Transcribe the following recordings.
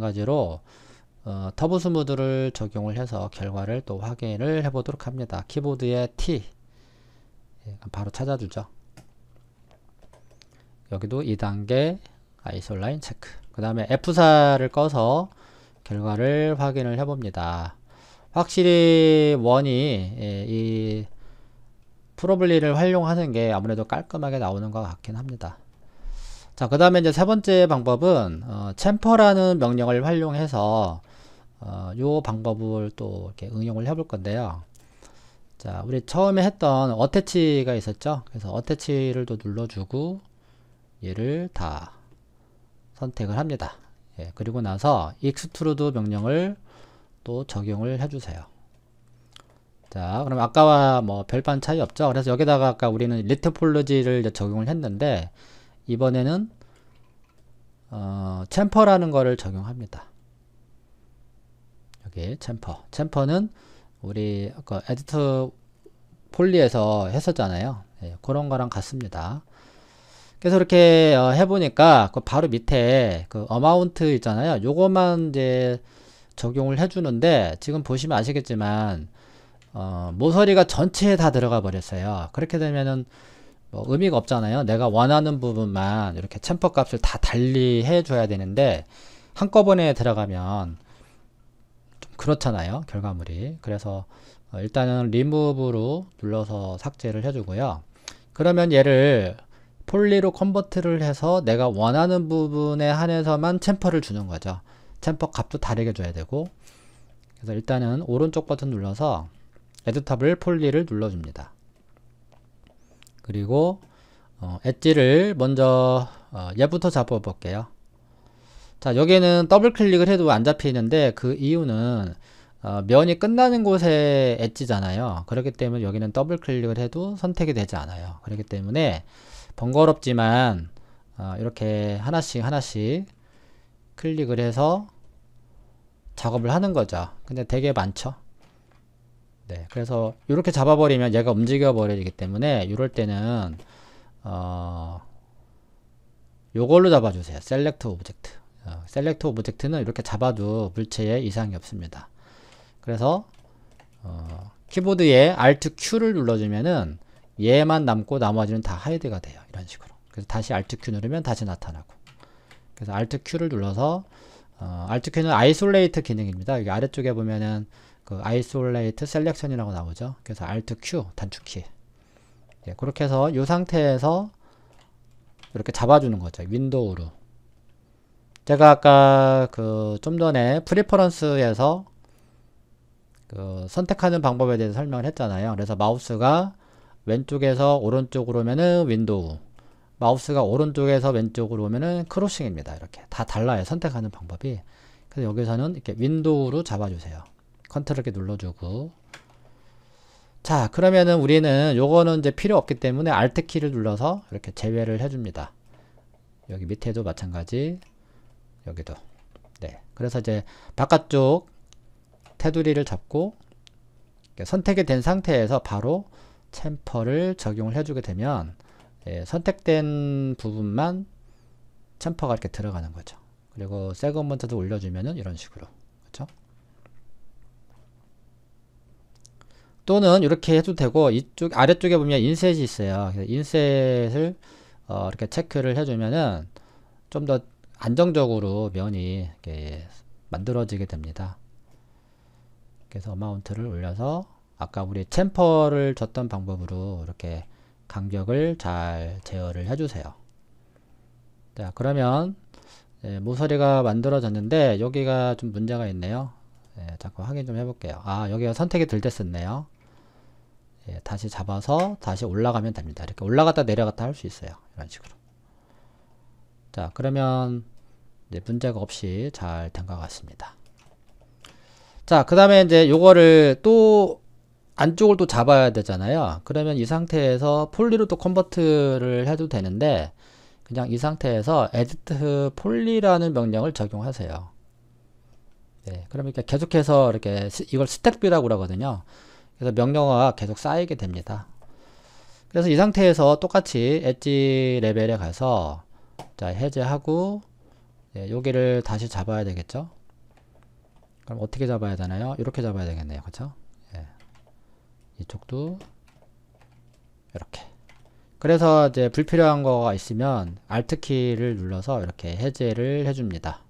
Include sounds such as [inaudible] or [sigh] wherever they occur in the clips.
마찬가지로 어, 터보 스무드를 적용을 해서 결과를 또 확인을 해 보도록 합니다. 키보드의 T 예, 바로 찾아주죠. 여기도 2단계 아이솔라인 체크 그 다음에 F4를 꺼서 결과를 확인을 해 봅니다. 확실히 원이 예, 이 프로블리를 활용하는 게 아무래도 깔끔하게 나오는 것 같긴 합니다. 자, 그 다음에 이제 세 번째 방법은, 어, 챔퍼라는 명령을 활용해서, 어, 요 방법을 또 이렇게 응용을 해 볼 건데요. 자, 우리 처음에 했던 어태치가 있었죠? 그래서 어태치를 또 눌러주고, 얘를 다 선택을 합니다. 예, 그리고 나서 익스트루드 명령을 또 적용을 해주세요. 자, 그럼 아까와 뭐 별반 차이 없죠? 그래서 여기다가 아까 우리는 리트폴로지를 적용을 했는데, 이번에는 어, 챔퍼라는 거를 적용합니다. 여기 챔퍼. 챔퍼는 우리 아까 그 에디터 폴리에서 했었잖아요. 예, 그런 거랑 같습니다. 그래서 이렇게 어, 해보니까 그 바로 밑에 그 어마운트 있잖아요. 요것만 이제 적용을 해주는데 지금 보시면 아시겠지만 어, 모서리가 전체에 다 들어가 버렸어요. 그렇게 되면은 뭐 의미가 없잖아요. 내가 원하는 부분만 이렇게 챔퍼 값을 다 달리 해줘야 되는데 한꺼번에 들어가면 좀 그렇잖아요. 결과물이. 그래서 어, 일단은 리무브로 눌러서 삭제를 해주고요. 그러면 얘를 폴리로 컨버트를 해서 내가 원하는 부분에 한해서만 챔퍼를 주는 거죠. 챔퍼 값도 다르게 줘야 되고 그래서 일단은 오른쪽 버튼 눌러서 에드탑을 폴리를 눌러줍니다. 그리고 어, 엣지를 먼저 어, 얘부터 잡아볼게요. 자여기는 더블 클릭을 해도 안 잡히는데 그 이유는 어, 면이 끝나는 곳에 엣지잖아요. 그렇기 때문에 여기는 더블 클릭을 해도 선택이 되지 않아요. 그렇기 때문에 번거롭지만 어, 이렇게 하나씩 하나씩 클릭을 해서 작업을 하는 거죠. 근데 되게 많죠. 네, 그래서 이렇게 잡아버리면 얘가 움직여 버리기 때문에 이럴 때는 어 요걸로 잡아주세요. 셀렉트 오브젝트. 셀렉트 오브젝트는 이렇게 잡아도 물체에 이상이 없습니다. 그래서 어, 키보드에 Alt Q를 눌러주면은 얘만 남고 나머지는 다 하이드가 돼요. 이런 식으로. 그래서 다시 Alt Q 누르면 다시 나타나고. 그래서 Alt Q를 눌러서 어, Alt Q는 아이솔레이트 기능입니다. 여기 아래쪽에 보면은 그 isolate selection이라고 나오죠. 그래서 Alt Q 단축키. 예, 그렇게 해서 이 상태에서 이렇게 잡아주는 거죠. 윈도우로. 제가 아까 그 좀 전에 프리퍼런스에서 그 선택하는 방법에 대해서 설명을 했잖아요. 그래서 마우스가 왼쪽에서 오른쪽으로 오면은 윈도우 마우스가 오른쪽에서 왼쪽으로 오면은 크로싱입니다. 이렇게 다 달라요. 선택하는 방법이. 그래서 여기서는 이렇게 윈도우로 잡아주세요. 컨트롤 이렇게 눌러주고 자 그러면은 우리는 요거는 이제 필요 없기 때문에 Alt 키를 눌러서 이렇게 제외를 해줍니다. 여기 밑에도 마찬가지 여기도 네 그래서 이제 바깥쪽 테두리를 잡고 선택이 된 상태에서 바로 챔퍼를 적용을 해주게 되면 예, 선택된 부분만 챔퍼가 이렇게 들어가는 거죠. 그리고 세그먼트도 올려주면은 이런 식으로 그렇죠? 또는 이렇게 해도 되고 이쪽 아래쪽에 보면 인셋이 있어요. 인셋을 어, 이렇게 체크를 해주면은 좀 더 안정적으로 면이 만들어지게 됩니다. 그래서 마운트를 올려서 아까 우리 챔퍼를 줬던 방법으로 이렇게 간격을 잘 제어를 해주세요. 자 그러면 예, 모서리가 만들어졌는데 여기가 좀 문제가 있네요. 예, 자꾸 확인 좀 해볼게요. 아 여기가 선택이 덜 됐었네요. 예, 다시 잡아서 다시 올라가면 됩니다. 이렇게 올라갔다 내려갔다 할 수 있어요. 이런 식으로. 자, 그러면 이제 문제가 없이 잘 된 것 같습니다. 자, 그 다음에 이제 요거를 또 안쪽을 또 잡아야 되잖아요. 그러면 이 상태에서 폴리로 또 컨버트를 해도 되는데 그냥 이 상태에서 edit 폴리라는 명령을 적용하세요. 네, 그럼 이렇게 계속해서 이렇게 이걸 스택뷰라고 그러거든요. 그래서 명령어가 계속 쌓이게 됩니다. 그래서 이 상태에서 똑같이 엣지 레벨에 가서 자 해제하고 예, 여기를 다시 잡아야 되겠죠? 그럼 어떻게 잡아야 되나요? 이렇게 잡아야 되겠네요. 그쵸 예. 이쪽도 이렇게 그래서 이제 불필요한 거가 있으면 Alt 키를 눌러서 이렇게 해제를 해줍니다.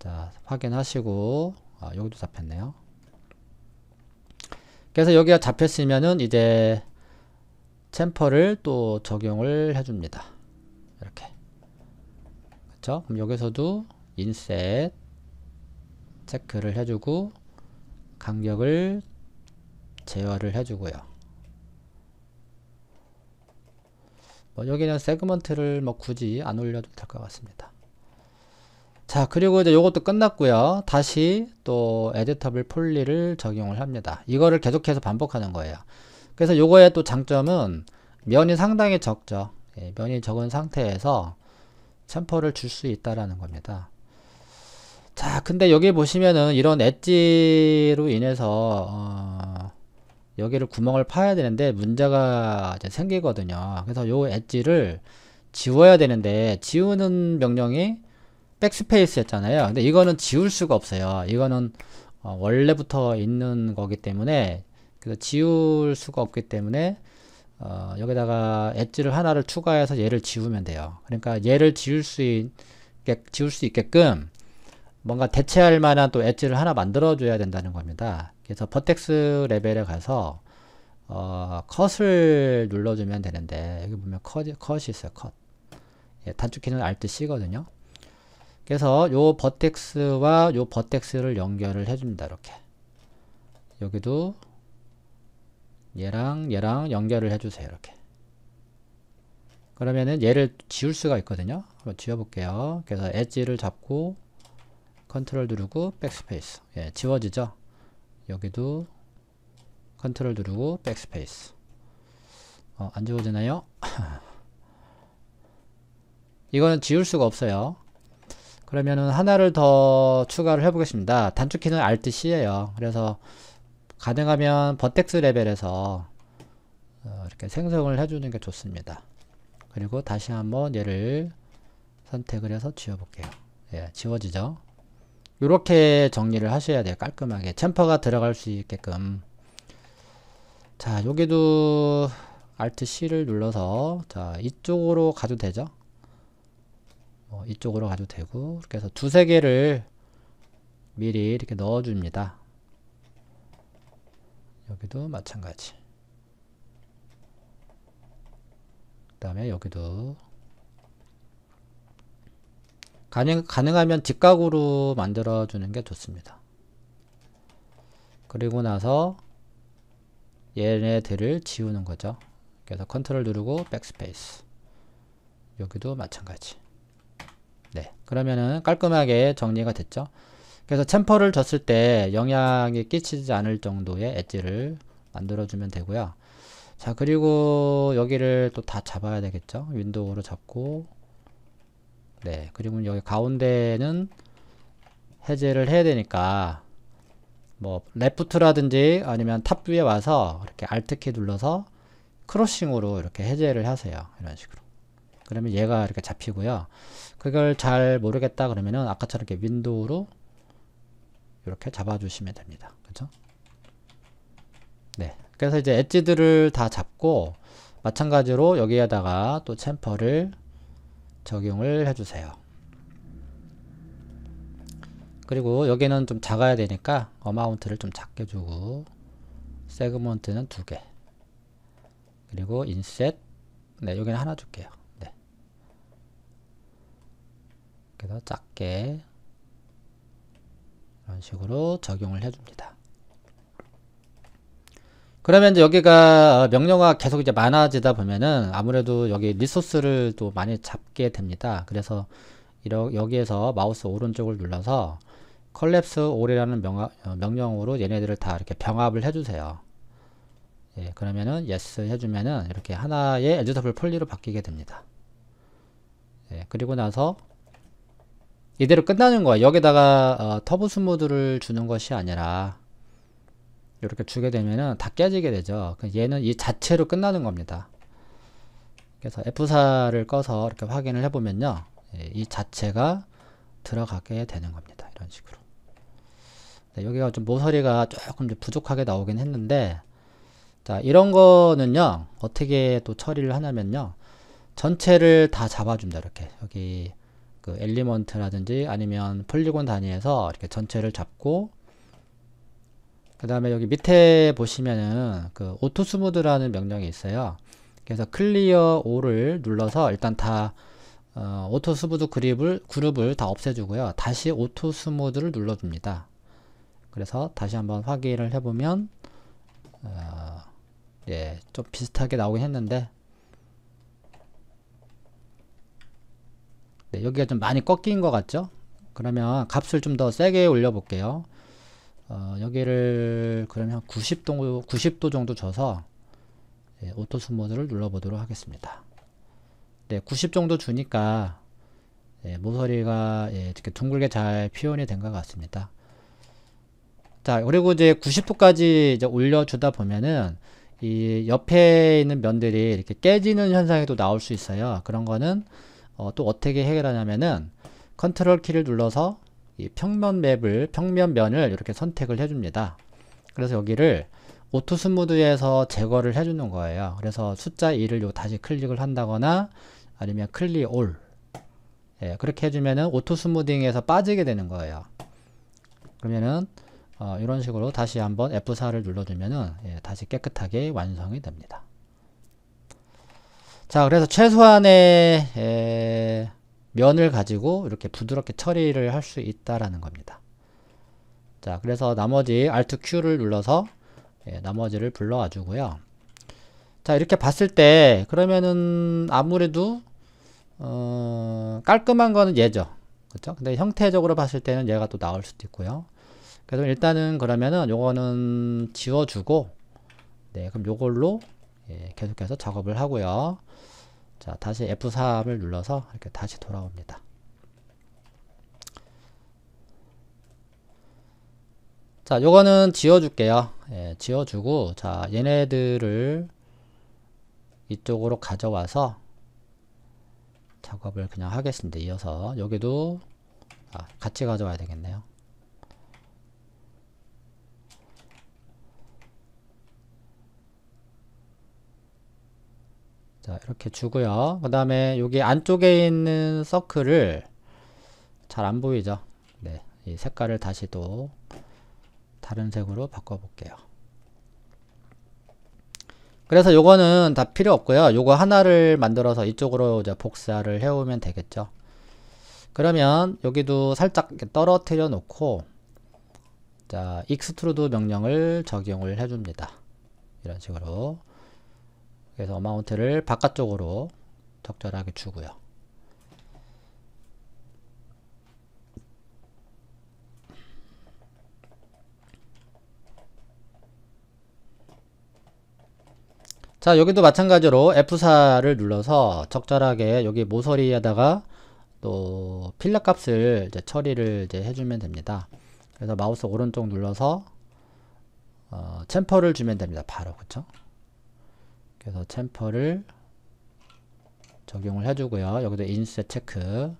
자, 확인하시고 아, 여기도 잡혔네요. 그래서 여기가 잡혔으면은 이제 챔퍼를 또 적용을 해줍니다. 이렇게. 그쵸? 그럼 여기서도 인셋 체크를 해주고 간격을 제어를 해주고요. 뭐 여기는 세그먼트를 뭐 굳이 안 올려도 될 것 같습니다. 자 그리고 이제 이것도 끝났고요 다시 또에디터블 폴리를 적용을 합니다 이거를 계속해서 반복하는 거예요 그래서 요거의또 장점은 면이 상당히 적죠 예, 면이 적은 상태에서 챔퍼를 줄 수 있다라는 겁니다 자 근데 여기 보시면은 이런 엣지로 인해서 어, 여기를 구멍을 파야 되는데 문제가 생기거든요 그래서 요 엣지를 지워야 되는데 지우는 명령이 백스페이스였잖아요. 근데 이거는 지울 수가 없어요. 이거는 어, 원래부터 있는 거기 때문에 그래서 지울 수가 없기 때문에 어, 여기다가 엣지를 하나를 추가해서 얘를 지우면 돼요. 그러니까 얘를 지울 수 있게 지울 수 있게끔 뭔가 대체할 만한 또 엣지를 하나 만들어 줘야 된다는 겁니다. 그래서 버텍스 레벨에 가서 어, 컷을 눌러주면 되는데 여기 보면 컷, 컷이 있어요. 컷. 예, 단축키는 Alt C거든요. 그래서 요 버텍스와 요 버텍스를 연결을 해줍니다. 이렇게. 여기도 얘랑 얘랑 연결을 해주세요. 이렇게. 그러면은 얘를 지울 수가 있거든요. 한번 지워볼게요. 그래서 엣지를 잡고 컨트롤 누르고 백스페이스. 예, 지워지죠? 여기도 컨트롤 누르고 백스페이스. 어, 안 지워지나요? [laughs] 이거는 지울 수가 없어요. 그러면은 하나를 더 추가를 해보겠습니다. 단축키는 Alt C예요. 그래서 가능하면 버텍스 레벨에서 어, 이렇게 생성을 해주는 게 좋습니다. 그리고 다시 한번 얘를 선택을 해서 지워볼게요. 예, 지워지죠. 이렇게 정리를 하셔야 돼요. 깔끔하게. 챔퍼가 들어갈 수 있게끔. 자, 여기도 Alt C를 눌러서 자, 이쪽으로 가도 되죠? 뭐 이쪽으로 가도 되고 이렇게 해서 두 세 개를 미리 이렇게 넣어줍니다. 여기도 마찬가지. 그 다음에 여기도 가능, 가능하면 직각으로 만들어주는 게 좋습니다. 그리고 나서 얘네들을 지우는 거죠. 그래서 컨트롤 누르고 백스페이스 여기도 마찬가지 네. 그러면은 깔끔하게 정리가 됐죠. 그래서 챔퍼를 줬을 때 영향이 끼치지 않을 정도의 엣지를 만들어주면 되고요. 자 그리고 여기를 또 다 잡아야 되겠죠. 윈도우로 잡고 네 그리고 여기 가운데는 해제를 해야 되니까 뭐 레프트라든지 아니면 탑 뷰에 와서 이렇게 알트키 눌러서 크로싱으로 이렇게 해제를 하세요. 이런 식으로 그러면 얘가 이렇게 잡히고요. 그걸 잘 모르겠다 그러면은 아까처럼 이렇게 윈도우로 이렇게 잡아주시면 됩니다. 그렇 네. 그래서 이제 엣지들을 다 잡고 마찬가지로 여기에다가 또 챔퍼를 적용을 해주세요. 그리고 여기는 좀 작아야 되니까 어마운트를 좀 작게 주고 세그먼트는 두 개 그리고 인셋 네 여기는 하나 줄게요 해서 작게 이런 식으로 적용을 해줍니다. 그러면 이제 여기가 어, 명령어가 계속 이제 많아지다 보면은 아무래도 여기 리소스를 또 많이 잡게 됩니다. 그래서 이러, 여기에서 마우스 오른쪽을 눌러서 컬랩스 올이라는 어, 명령어로 얘네들을 다 이렇게 병합을 해주세요. 예, 그러면은 yes 해주면은 이렇게 하나의 에듀터블 폴리로 바뀌게 됩니다. 예, 그리고 나서 이대로 끝나는 거야 여기다가 어, 터보 스무드를 주는 것이 아니라 이렇게 주게 되면은 다 깨지게 되죠 얘는 이 자체로 끝나는 겁니다 그래서 F4를 꺼서 이렇게 확인을 해보면요 예, 이 자체가 들어가게 되는 겁니다 이런 식으로 네, 여기가 좀 모서리가 조금 부족하게 나오긴 했는데 자 이런 거는요 어떻게 또 처리를 하냐면요 전체를 다 잡아준다 이렇게 여기 그 엘리먼트라든지 아니면 폴리곤 단위에서 이렇게 전체를 잡고 그 다음에 여기 밑에 보시면은 그 오토 스무드라는 명령이 있어요. 그래서 클리어 오를 눌러서 일단 다 어, 오토 스무드 그립을 그룹을 다 없애주고요. 다시 오토 스무드를 눌러줍니다. 그래서 다시 한번 확인을 해보면 어, 예, 좀 비슷하게 나오긴 했는데 네, 여기가 좀 많이 꺾인 것 같죠? 그러면 값을 좀 더 세게 올려 볼게요. 어, 여기를 그러면 90도, 90도 정도 줘서 네, 오토 스모드를 눌러보도록 하겠습니다. 네, 90 정도 주니까 예, 모서리가 예, 이렇게 둥글게 잘 표현이 된 것 같습니다. 자, 그리고 이제 90도까지 이제 올려주다 보면은 이 옆에 있는 면들이 이렇게 깨지는 현상에도 나올 수 있어요. 그런 거는 어, 또 어떻게 해결하냐면은 컨트롤 키를 눌러서 이 평면 맵을 평면면을 이렇게 선택을 해줍니다. 그래서 여기를 오토 스무드에서 제거를 해주는 거예요. 그래서 숫자 2를 요 다시 클릭을 한다거나 아니면 클릭 올 예, 그렇게 해주면은 오토 스무딩에서 빠지게 되는 거예요. 그러면은 어, 이런 식으로 다시 한번 F4를 눌러주면은 예, 다시 깨끗하게 완성이 됩니다. 자 그래서 최소한의 에, 면을 가지고 이렇게 부드럽게 처리를 할 수 있다라는 겁니다. 자 그래서 나머지 Alt Q를 눌러서 예, 나머지를 불러와 주고요. 자 이렇게 봤을 때 그러면은 아무래도 어, 깔끔한 거는 얘죠. 그렇죠? 근데 형태적으로 봤을 때는 얘가 또 나올 수도 있고요. 그래서 일단은 그러면은 요거는 지워주고 네 그럼 요걸로 예, 계속해서 작업을 하고요. 자, 다시 F3을 눌러서 이렇게 다시 돌아옵니다. 자, 요거는 지워줄게요. 예, 지워주고, 자, 얘네들을 이쪽으로 가져와서 작업을 그냥 하겠습니다. 이어서 여기도 아, 같이 가져와야 되겠네요. 자, 이렇게 주고요. 그 다음에 여기 안쪽에 있는 서클을 잘 안 보이죠? 네. 이 색깔을 다시 또 다른 색으로 바꿔볼게요. 그래서 요거는 다 필요 없고요. 요거 하나를 만들어서 이쪽으로 이제 복사를 해오면 되겠죠. 그러면 여기도 살짝 떨어뜨려 놓고 자, 익스트루드 명령을 적용을 해줍니다. 이런 식으로 그래서 어마운트를 바깥쪽으로 적절하게 주고요. 자 여기도 마찬가지로 F4를 눌러서 적절하게 여기 모서리에다가 또필렛 값을 이제 처리를 이제 해주면 됩니다. 그래서 마우스 오른쪽 눌러서 어, 챔퍼를 주면 됩니다. 바로 그쵸? 그래서 챔퍼를 적용을 해주고요. 여기도 인쇄 체크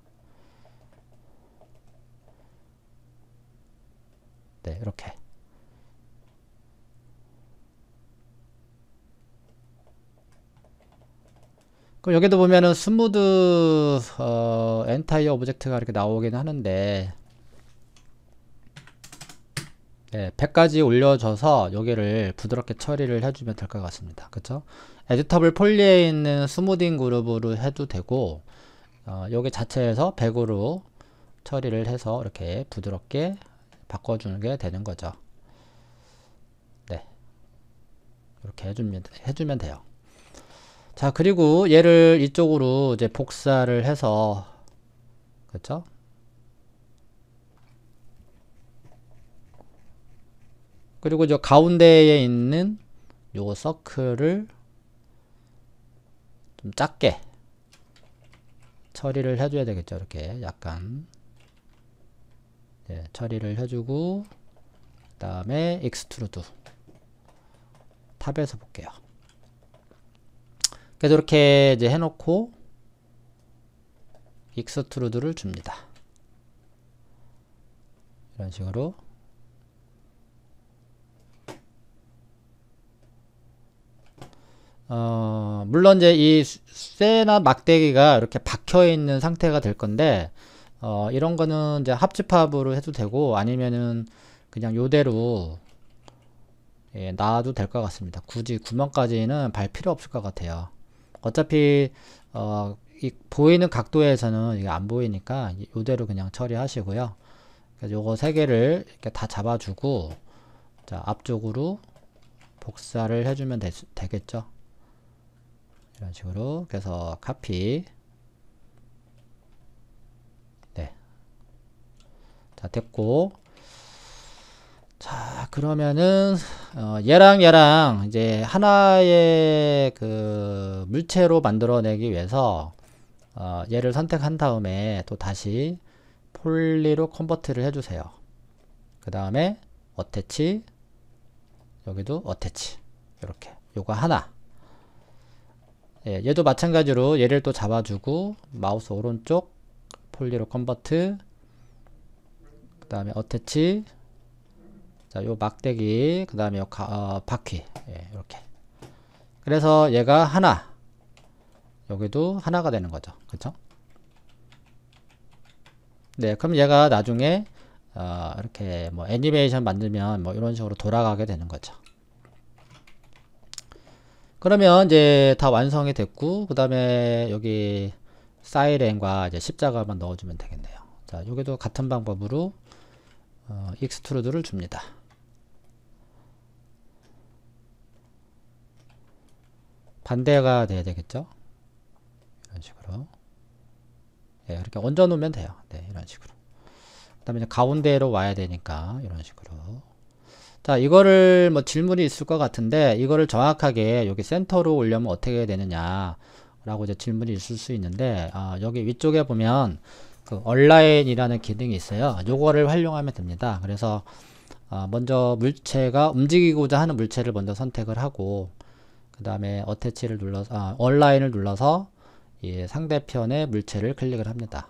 네, 이렇게 그럼 여기도 보면은 스무드 어, 엔타이어 오브젝트가 이렇게 나오긴 하는데 네, 100까지 올려줘서 여기를 부드럽게 처리를 해주면 될 것 같습니다. 그쵸? 에듀터블 폴리에 있는 스무딩 그룹으로 해도 되고 어, 여기 자체에서 100으로 처리를 해서 이렇게 부드럽게 바꿔주는 게 되는 거죠. 네. 이렇게 해주면, 해주면 돼요. 자, 그리고 얘를 이쪽으로 이제 복사를 해서, 그렇죠 그리고 저 가운데에 있는 요 서클을 좀 작게 처리를 해줘야 되겠죠. 이렇게 약간 네, 처리를 해주고 그 다음에 익스트루드 탑에서 볼게요. 그래서 이렇게 이제 해놓고 익스트루드를 줍니다. 이런 식으로 어, 물론 이제 이 쇠나 막대기가 이렇게 박혀 있는 상태가 될 건데 어, 이런 거는 이제 합집합으로 해도 되고 아니면은 그냥 요대로 예, 놔도 될 것 같습니다. 굳이 구멍까지는 발 필요 없을 것 같아요. 어차피 어, 이 보이는 각도에서는 이게 안 보이니까 요대로 그냥 처리하시고요. 요거 세 개를 이렇게 다 잡아주고 자, 앞쪽으로 복사를 해주면 되, 되겠죠. 이런 식으로 그래서 카피 네자 됐고 자 그러면은 어, 얘랑 얘랑 이제 하나의 그 물체로 만들어내기 위해서 어, 얘를 선택한 다음에 또 다시 폴리로 컨버트를 해주세요 그 다음에 어태치 여기도 어태치 이렇게 요거 하나 예, 얘도 마찬가지로 얘를 또 잡아주고 마우스 오른쪽 폴리로 컨버트 그 다음에 어태치 자, 요 막대기 그 다음에 어, 바퀴 예, 이렇게 그래서 얘가 하나 여기도 하나가 되는 거죠 그쵸 네 그럼 얘가 나중에 어, 이렇게 뭐 애니메이션 만들면 뭐 이런 식으로 돌아가게 되는 거죠 그러면 이제 다 완성이 됐고 그 다음에 여기 사이렌과 이제 십자가만 넣어주면 되겠네요 자 여기도 같은 방법으로 어, 익스트루드를 줍니다 반대가 돼야 되겠죠 이런 식으로 네, 이렇게 얹어 놓으면 돼요 네, 이런 식으로 그 다음에 가운데로 와야 되니까 이런 식으로 자 이거를 뭐 질문이 있을 것 같은데 이거를 정확하게 여기 센터로 올려면 어떻게 되느냐 라고 이제 질문이 있을 수 있는데 어, 여기 위쪽에 보면 그 얼라인이라는 기능이 있어요 요거를 활용하면 됩니다 그래서 어, 먼저 물체가 움직이고자 하는 물체를 먼저 선택을 하고 그 다음에 어태치를 눌러서 아, 얼라인을 눌러서 예, 상대편의 물체를 클릭을 합니다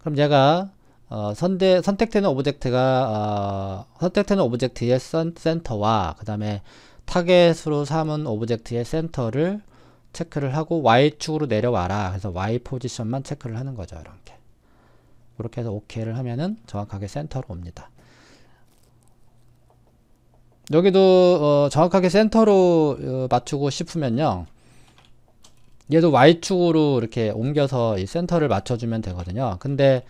그럼 제가 어, 선대, 선택되는 오브젝트가 어, 선택되는 오브젝트의 선, 센터와 그 다음에 타겟으로 삼은 오브젝트의 센터를 체크를 하고 Y축으로 내려와라 그래서 Y 포지션만 체크를 하는 거죠 이렇게 이렇게 해서 OK를 하면은 정확하게 센터로 옵니다 여기도 어, 정확하게 센터로 어, 맞추고 싶으면요 얘도 Y축으로 이렇게 옮겨서 이 센터를 맞춰주면 되거든요 근데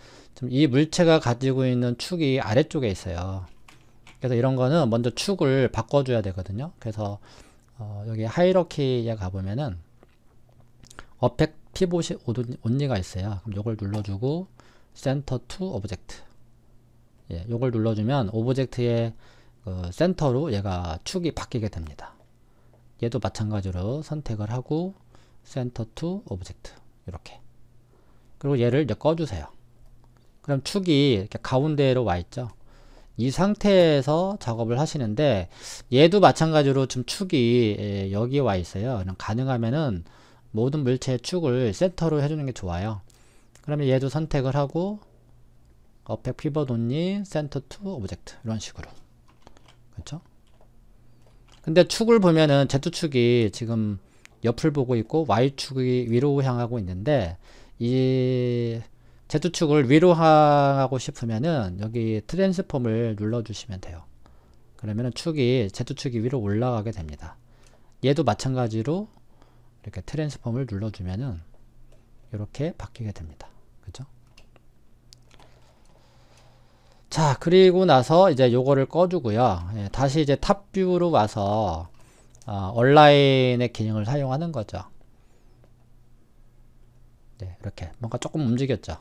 이 물체가 가지고 있는 축이 아래쪽에 있어요. 그래서 이런 거는 먼저 축을 바꿔줘야 되거든요. 그래서 어, 여기 하이러키에 가보면은 어펙 피봇이 온리가 있어요. 그럼 이걸 눌러주고 센터 투 오브젝트 예, 요걸 눌러주면 오브젝트의 그 센터로 얘가 축이 바뀌게 됩니다. 얘도 마찬가지로 선택을 하고 센터 투 오브젝트 이렇게 그리고 얘를 이제 꺼주세요. 그럼 축이 이렇게 가운데로 와 있죠. 이 상태에서 작업을 하시는데 얘도 마찬가지로 지금 축이 예, 여기 와 있어요. 가능하면은 모든 물체의 축을 센터로 해주는 게 좋아요. 그러면 얘도 선택을 하고 어펙 피벗 온니 센터 투 오브젝트 이런 식으로 그렇죠? 근데 축을 보면은 Z축이 지금 옆을 보고 있고 Y축이 위로 향하고 있는데 이 Z축을 위로 하고 싶으면은 여기 트랜스폼을 눌러주시면 돼요. 그러면 축이 Z축이 위로 올라가게 됩니다. 얘도 마찬가지로 이렇게 트랜스폼을 눌러주면은 이렇게 바뀌게 됩니다. 그죠? 자 그리고 나서 이제 요거를 꺼주고요. 예, 다시 이제 탑뷰로 와서 어, 온라인의 기능을 사용하는 거죠. 네, 이렇게 뭔가 조금 움직였죠.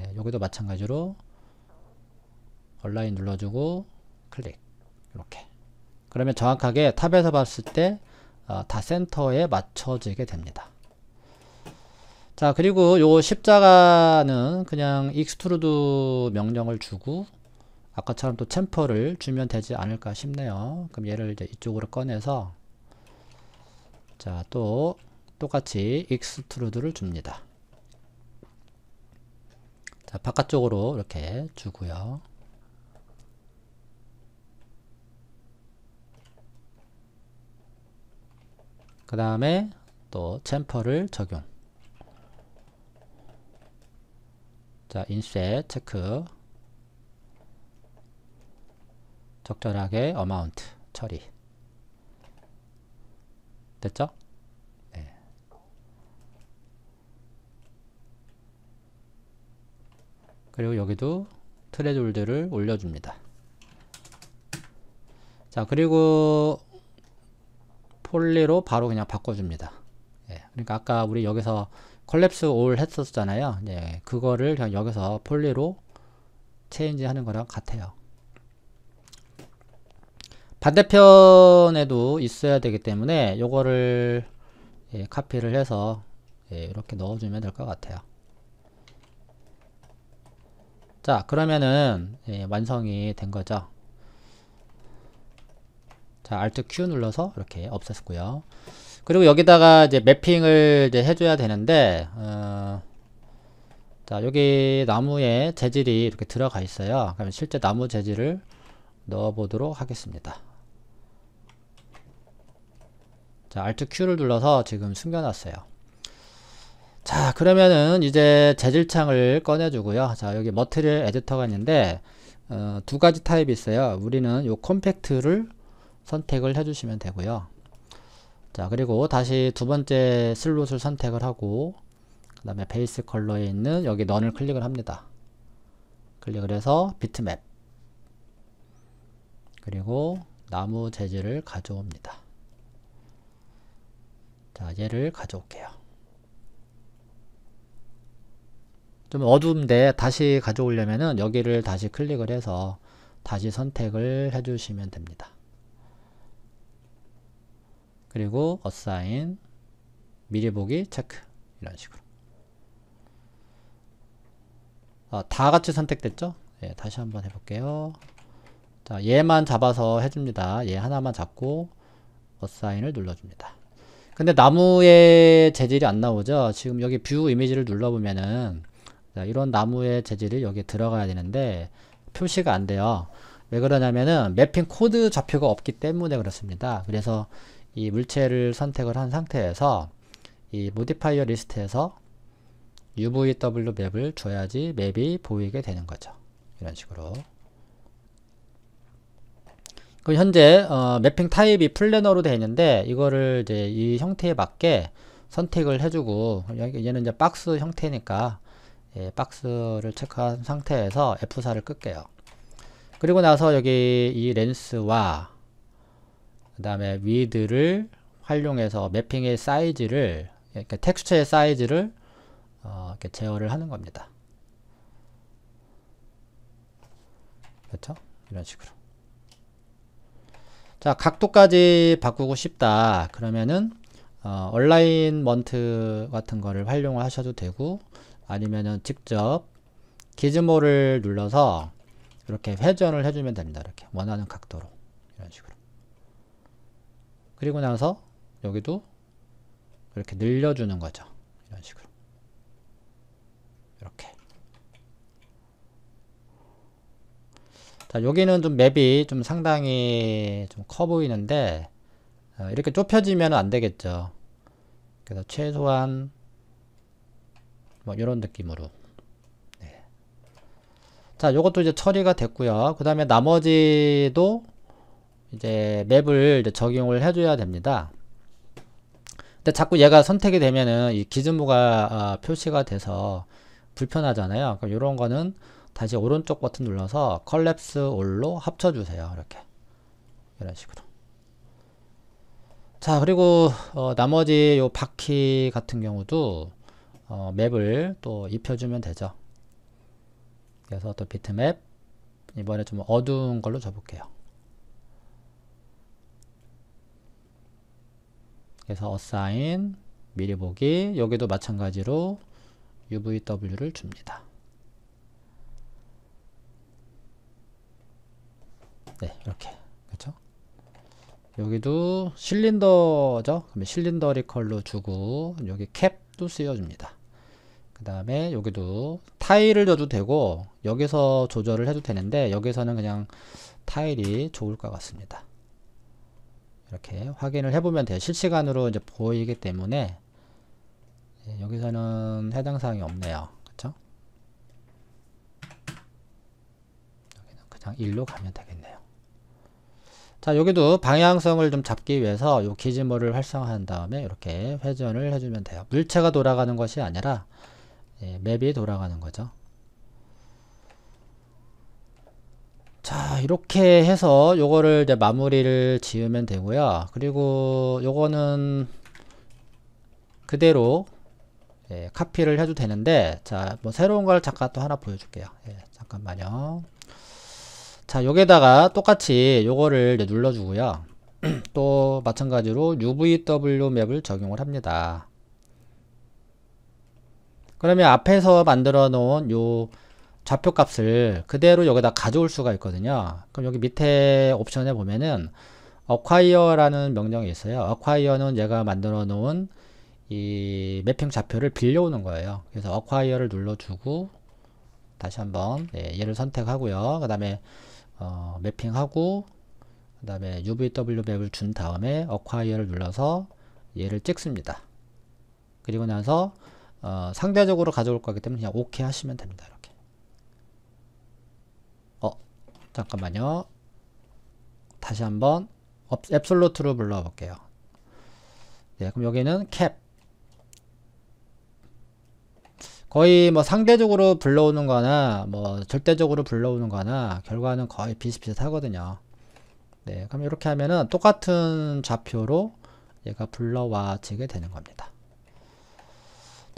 예, 여기도 마찬가지로 온라인 눌러주고 클릭 이렇게 그러면 정확하게 탑에서 봤을 때다 어, 센터에 맞춰지게 됩니다. 자 그리고 요 십자가는 그냥 익스트루드 명령을 주고 아까처럼 또 챔퍼를 주면 되지 않을까 싶네요. 그럼 얘를 이제 이쪽으로 꺼내서 자또 똑같이 익스트루드를 줍니다. 자, 바깥쪽으로 이렇게 주고요. 그 다음에 또 챔퍼를 적용 자 인셋 체크 적절하게 어마운트 처리 됐죠? 그리고 여기도 트레졸드를 올려줍니다. 자 그리고 폴리로 바로 그냥 바꿔줍니다. 예, 그러니까 아까 우리 여기서 컬랩스 올 했었잖아요. 예, 그거를 그냥 여기서 폴리로 체인지 하는 거랑 같아요. 반대편에도 있어야 되기 때문에 요거를 예, 카피를 해서 예, 이렇게 넣어주면 될 것 같아요. 자 그러면은 예, 완성이 된 거죠 자 Alt Q 눌러서 이렇게 없앴고요 그리고 여기다가 이제 매핑을 이제 해줘야 되는데 어, 자 여기 나무에 재질이 이렇게 들어가 있어요 그러면 실제 나무 재질을 넣어 보도록 하겠습니다 자 Alt Q를 눌러서 지금 숨겨놨어요 자 그러면은 이제 재질창을 꺼내주고요 자 여기 머티리얼 에디터가 있는데 어, 두 가지 타입이 있어요 우리는 요 컴팩트를 선택을 해주시면 되고요 자 그리고 다시 두 번째 슬롯을 선택을 하고 그 다음에 베이스 컬러에 있는 여기 넌을 클릭을 합니다 클릭을 해서 비트맵 그리고 나무 재질을 가져옵니다 자 얘를 가져올게요 좀 어두운데 다시 가져오려면은 여기를 다시 클릭을 해서 다시 선택을 해주시면 됩니다. 그리고 어사인 미리 보기 체크 이런 식으로 아, 다 같이 선택됐죠? 예, 다시 한번 해볼게요. 자, 얘만 잡아서 해줍니다. 얘 하나만 잡고 어사인을 눌러줍니다. 근데 나무의 재질이 안 나오죠? 지금 여기 뷰 이미지를 눌러보면은 자, 이런 나무의 재질이 여기에 들어가야 되는데 표시가 안 돼요. 왜 그러냐면은 맵핑 코드 좌표가 없기 때문에 그렇습니다. 그래서 이 물체를 선택을 한 상태에서 이 모디파이어 리스트에서 UVW 맵을 줘야지 맵이 보이게 되는 거죠. 이런 식으로. 그럼 현재 어, 맵핑 타입이 플래너로 되어 있는데 이거를 이제 이 형태에 맞게 선택을 해주고 얘는 이제 박스 형태니까 예, 박스를 체크한 상태에서 F4를 끌게요. 그리고 나서 여기 이 렌스와 그 다음에 위드를 활용해서 매핑의 사이즈를 이렇게 그러니까 텍스처의 사이즈를 어, 이렇게 제어를 하는 겁니다. 그렇죠? 이런 식으로. 자, 각도까지 바꾸고 싶다. 그러면은 어, 얼라인먼트 같은 거를 활용을 하셔도 되고 아니면은 직접 기즈모를 눌러서 이렇게 회전을 해주면 됩니다. 이렇게 원하는 각도로 이런 식으로 그리고 나서 여기도 이렇게 늘려주는 거죠. 이런 식으로 이렇게 자 여기는 좀 맵이 좀 상당히 좀 커 보이는데 어, 이렇게 좁혀지면 안 되겠죠. 그래서 최소한 뭐 이런 느낌으로 네. 자 요것도 이제 처리가 됐고요 그 다음에 나머지도 이제 맵을 이제 적용을 해줘야 됩니다 근데 자꾸 얘가 선택이 되면은 이 기준부가 아, 표시가 돼서 불편하잖아요 그럼 이런 거는 다시 오른쪽 버튼 눌러서 컬랩스 올로 합쳐주세요 이렇게 이런 식으로 자 그리고 어, 나머지 요 바퀴 같은 경우도 어, 맵을 또 입혀주면 되죠. 그래서 또 비트맵 이번에 좀 어두운 걸로 줘볼게요. 그래서 어사인 미리 보기 여기도 마찬가지로 UVW를 줍니다. 네 이렇게 그렇죠? 여기도 실린더죠? 그러 실린더 리컬로 주고 여기 캡도 쓰여줍니다. 그 다음에 여기도 타일을 줘도 되고 여기서 조절을 해도 되는데 여기서는 그냥 타일이 좋을 것 같습니다 이렇게 확인을 해보면 돼요 실시간으로 이제 보이기 때문에 네, 여기서는 해당 사항이 없네요 그쵸? 여 그냥 일로 가면 되겠네요 자 여기도 방향성을 좀 잡기 위해서 요기지모를 활성화한 다음에 이렇게 회전을 해주면 돼요 물체가 돌아가는 것이 아니라 예, 맵이 돌아가는 거죠. 자 이렇게 해서 요거를 이제 마무리를 지으면 되고요 그리고 요거는 그대로 예, 카피를 해도 되는데 자뭐 새로운 걸 잠깐 또 하나 보여줄게요 예, 잠깐만요 자 여기다가 에 똑같이 요거를 눌러주고요 [clears throat] 또 마찬가지로 UVW 맵을 적용을 합니다 그러면 앞에서 만들어 놓은 요 좌표 값을 그대로 여기다 가져올 수가 있거든요. 그럼 여기 밑에 옵션에 보면은 acquire라는 명령이 있어요. acquire는 제가 만들어 놓은 이 매핑 좌표를 빌려오는 거예요. 그래서 acquire를 눌러주고 다시 한번 예, 얘를 선택하고요. 그 다음에 어, 매핑하고 그 다음에 UVW 맵을 준 다음에 acquire를 눌러서 얘를 찍습니다. 그리고 나서 어, 상대적으로 가져올 거기 때문에 그냥 오케이 하시면 됩니다. 이렇게. 어, 잠깐만요. 다시 한번 앱솔루트로 불러볼게요. 네, 그럼 여기는 캡. 거의 뭐 상대적으로 불러오는 거나 뭐 절대적으로 불러오는 거나 결과는 거의 비슷비슷하거든요. 네, 그럼 이렇게 하면은 똑같은 좌표로 얘가 불러와지게 되는 겁니다.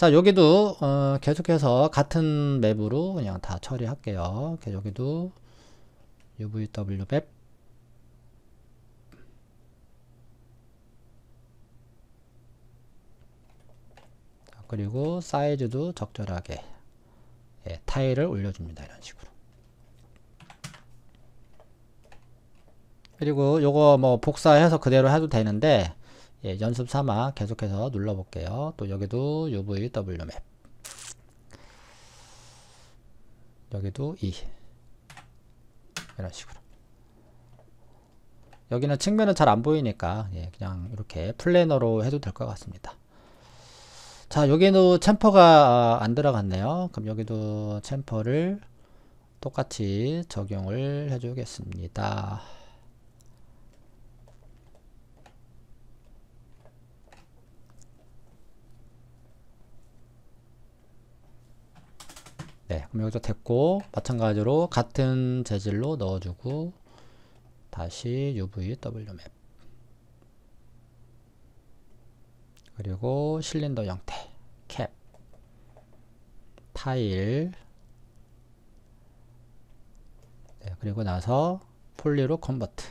자 여기도 어, 계속해서 같은 맵으로 그냥 다 처리할게요 여기도 UVW 맵 그리고 사이즈도 적절하게 예, 타일을 올려줍니다 이런 식으로 그리고 요거 뭐 복사해서 그대로 해도 되는데 예, 연습 삼아 계속해서 눌러볼게요. 또 여기도 UV W 맵. 여기도 E. 이런 식으로. 여기는 측면은 잘 안 보이니까 예, 그냥 이렇게 플래너로 해도 될 것 같습니다. 자 여기도 챔퍼가 아, 안 들어갔네요. 그럼 여기도 챔퍼를 똑같이 적용을 해주겠습니다. 네, 그럼 여기서 됐고 마찬가지로 같은 재질로 넣어주고 다시 UV W맵 그리고 실린더 형태 캡 파일 네, 그리고 나서 폴리로 컨버트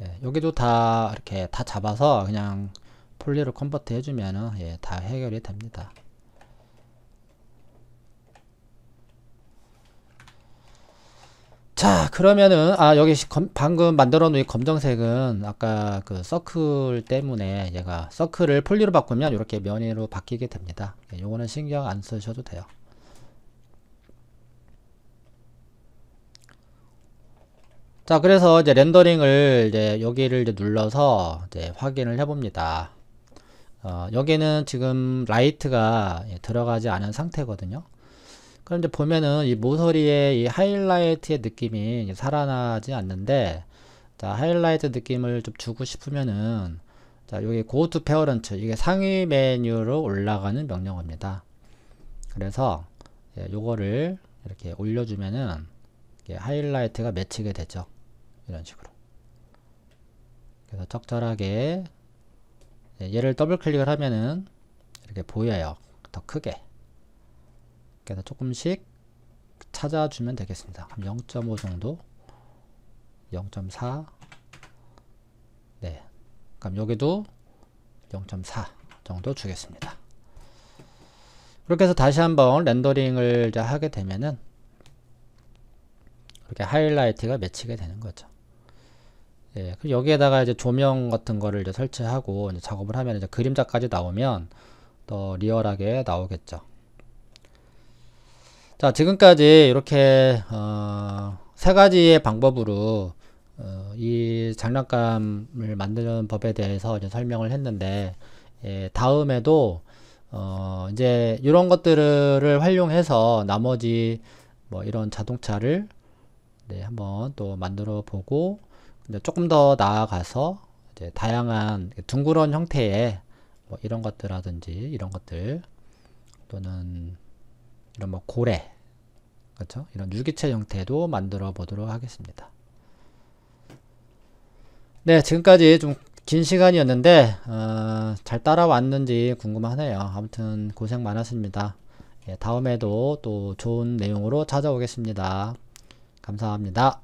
네, 여기도 다 이렇게 다 잡아서 그냥 폴리로 컨버트 해주면은 예, 다 해결이 됩니다. 자 그러면은 아 여기 검, 방금 만들어 놓은 검정색은 아까 그 서클 때문에 얘가 서클을 폴리로 바꾸면 이렇게 면으로 바뀌게 됩니다 예, 요거는 신경 안 쓰셔도 돼요 자 그래서 이제 렌더링을 이제 여기를 이제 눌러서 이제 확인을 해 봅니다 어, 여기는 지금 라이트가 들어가지 않은 상태거든요. 그럼 이제 보면은 이 모서리의 이 하이라이트의 느낌이 살아나지 않는데 자, 하이라이트 느낌을 좀 주고 싶으면은 자, 여기 Go to Parent 이게 상위 메뉴로 올라가는 명령어입니다. 그래서 예, 요거를 이렇게 올려주면은 하이라이트가 맺히게 되죠. 이런 식으로. 그래서 적절하게 예, 얘를 더블 클릭을 하면은 이렇게 보여요. 더 크게. 그래서 조금씩 찾아주면 되겠습니다. 0.5 정도, 0.4, 네. 그럼 여기도 0.4 정도 주겠습니다. 그렇게 해서 다시 한번 렌더링을 하게 되면은 이렇게 하이라이트가 맺히게 되는 거죠. 예, 그리고 여기에다가 이제 조명 같은 거를 이제 설치하고 이제 작업을 하면 이제 그림자까지 나오면 더 리얼하게 나오겠죠. 자, 지금까지 이렇게 어, 세 가지의 방법으로 어, 이 장난감을 만드는 법에 대해서 이제 설명을 했는데 예, 다음에도 어, 이제 이런 것들을 활용해서 나머지 뭐 이런 자동차를 네, 한번 또 만들어 보고 조금 더 나아가서 이제 다양한 둥그런 형태의 뭐 이런 것들라든지 이런 것들 또는 이런 뭐 고래 그렇죠? 이런 유기체 형태도 만들어 보도록 하겠습니다. 네, 지금까지 좀 긴 시간이었는데 어, 잘 따라왔는지 궁금하네요. 아무튼 고생 많았습니다. 예, 다음에도 또 좋은 내용으로 찾아오겠습니다. 감사합니다.